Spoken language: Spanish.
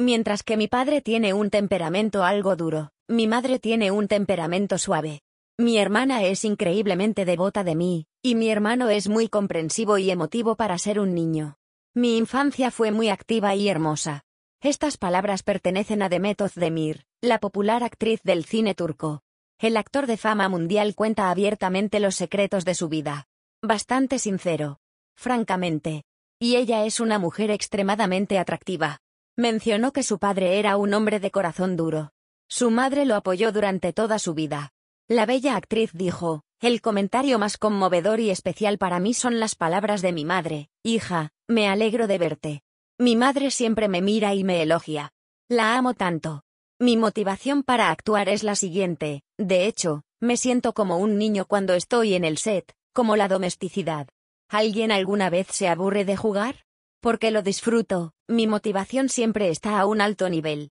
Mientras que mi padre tiene un temperamento algo duro, mi madre tiene un temperamento suave. Mi hermana es increíblemente devota de mí, y mi hermano es muy comprensivo y emotivo para ser un niño. Mi infancia fue muy activa y hermosa. Estas palabras pertenecen a Demet Özdemir, la popular actriz del cine turco. El actor de fama mundial cuenta abiertamente los secretos de su vida. Bastante sincero. Francamente. Y ella es una mujer extremadamente atractiva. Mencionó que su padre era un hombre de corazón duro. Su madre lo apoyó durante toda su vida. La bella actriz dijo, el comentario más conmovedor y especial para mí son las palabras de mi madre, hija, me alegro de verte. Mi madre siempre me mira y me elogia. La amo tanto. Mi motivación para actuar es la siguiente, de hecho, me siento como un niño cuando estoy en el set, como la domesticidad. ¿Alguien alguna vez se aburre de jugar? Porque lo disfruto, mi motivación siempre está a un alto nivel.